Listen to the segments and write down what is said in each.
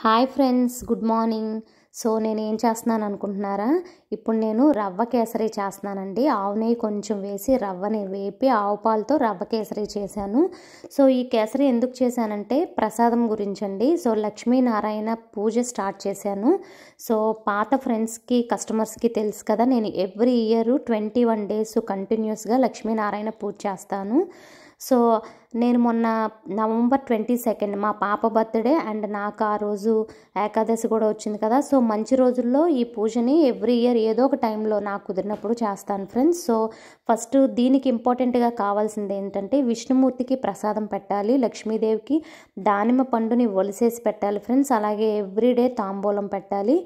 Hi friends good morning so నేను ఏం చేస్తున్నాను అనుకుంటున్నారా ఇప్పుడు నేను రవ్వ కేసరి చేస్తున్నానండి ఆవు నెయ్యి కొంచెం వేసి రవ్వని వేపి ఆవు పాలతో రవ్వ కేసరి చేశాను సో ఈ కేసరి ఎందుకు చేశానంటే ప్రసాదం గురించండి సో లక్ష్మీనారాయణ పూజ స్టార్ట్ చేశాను సో పాత ఫ్రెండ్స్కి కస్టమర్స్కి తెలుసు కదా నేను every year twenty one days కంటిన్యూస్గా లక్ష్మీనారాయణ పూజ చేస్తాను సో నేను మొన్న నవంబర్ ట్వంటీ సెకండ్ మా పాప బర్త్డే అండ్ నాకు ఆ రోజు ఏకాదశి కూడా వచ్చింది కదా సో మంచి రోజుల్లో ఈ పూజని ఎవ్రీ ఇయర్ ఏదో ఒక టైంలో నాకు కుదిరినప్పుడు చేస్తాను ఫ్రెండ్స్ సో ఫస్ట్ దీనికి ఇంపార్టెంట్గా కావాల్సింది ఏంటంటే విష్ణుమూర్తికి ప్రసాదం పెట్టాలి లక్ష్మీదేవికి దానిమ్మ పండుని ఒలిసేసి పెట్టాలి ఫ్రెండ్స్ అలాగే ఎవ్రీడే తాంబూలం పెట్టాలి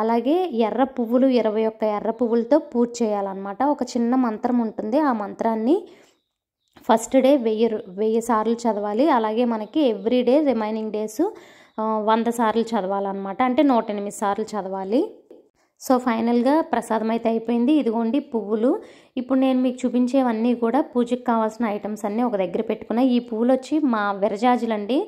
అలాగే ఎర్ర పువ్వులు ఇరవై ఒక్క ఎర్ర పువ్వులతో పూజ చేయాలన్నమాట ఒక చిన్న మంత్రం ఉంటుంది ఆ మంత్రాన్ని ఫస్ట్ డే వెయ్యి వెయ్యి సార్లు చదవాలి అలాగే మనకి ఎవ్రీ డే రిమైనింగ్ డేస్ వంద సార్లు చదవాలన్నమాట అంటే నూట ఎనిమిది సార్లు చదవాలి సో ఫైనల్గా ప్రసాదం అయితే అయిపోయింది ఇదిగోండి పువ్వులు ఇప్పుడు నేను మీకు చూపించేవన్నీ కూడా పూజకు కావాల్సిన ఐటమ్స్ అన్నీ ఒక దగ్గర పెట్టుకున్నా ఈ పువ్వులు వచ్చి మా విరజాజులండి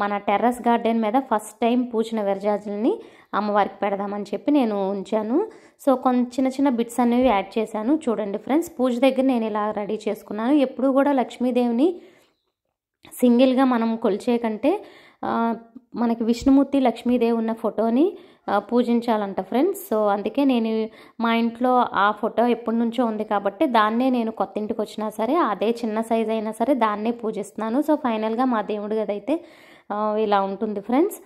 మన టెర్రస్ గార్డెన్ మీద ఫస్ట్ టైం పూచిన విరజాజులని అమ్మవారికి పెడదామని చెప్పి నేను ఉంచాను సో కొంచెం చిన్న చిన్న బిట్స్ అనేవి యాడ్ చేశాను చూడండి ఫ్రెండ్స్ పూజ దగ్గర నేను ఇలా రెడీ చేసుకున్నాను ఎప్పుడు కూడా లక్ష్మీదేవిని సింగిల్గా మనం కొలిచే కంటే మనకి విష్ణుమూర్తి లక్ష్మీదేవి ఉన్న ఫోటోని పూజించాలంట ఫ్రెండ్స్ సో అందుకే నేను మా ఇంట్లో ఆ ఫోటో ఎప్పటి నుంచో ఉంది కాబట్టి దాన్నే నేను కొత్త ఇంటికి వచ్చినా సరే అదే చిన్న సైజ్ అయినా సరే దాన్నే పూజిస్తున్నాను సో ఫైనల్గా మా దేవుడి గదైతే ఇలా ఉంటుంది friends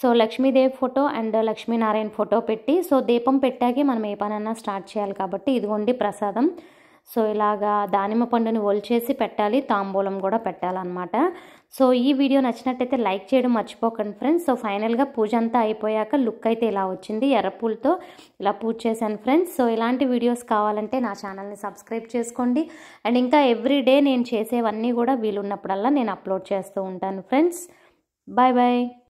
so Lakshmidevi photo and Lakshminarayana photo పెట్టి సో దీపం పెట్టాకే మనం ఏ పనన్నా స్టార్ట్ చేయాలి కాబట్టి ఇదిగోండి ప్రసాదం సో ఇలాగా దానిమ్మ పండుని ఒలిచేసి పెట్టాలి తాంబూలం కూడా పెట్టాలన్నమాట సో ఈ వీడియో నచ్చినట్టయితే లైక్ చేయడం మర్చిపోకండి ఫ్రెండ్స్ సో ఫైనల్గా పూజ అంతా అయిపోయాక లుక్ అయితే ఇలా వచ్చింది ఎర్రపూలతో ఇలా పూజ చేశాను ఫ్రెండ్స్ సో ఇలాంటి వీడియోస్ కావాలంటే నా ఛానల్ని సబ్స్క్రైబ్ చేసుకోండి అండ్ ఇంకా ఎవ్రీ డే నేను చేసేవన్నీ కూడా వీలున్నప్పుడల్లా నేను అప్లోడ్ చేస్తూ ఉంటాను ఫ్రెండ్స్ Bye bye.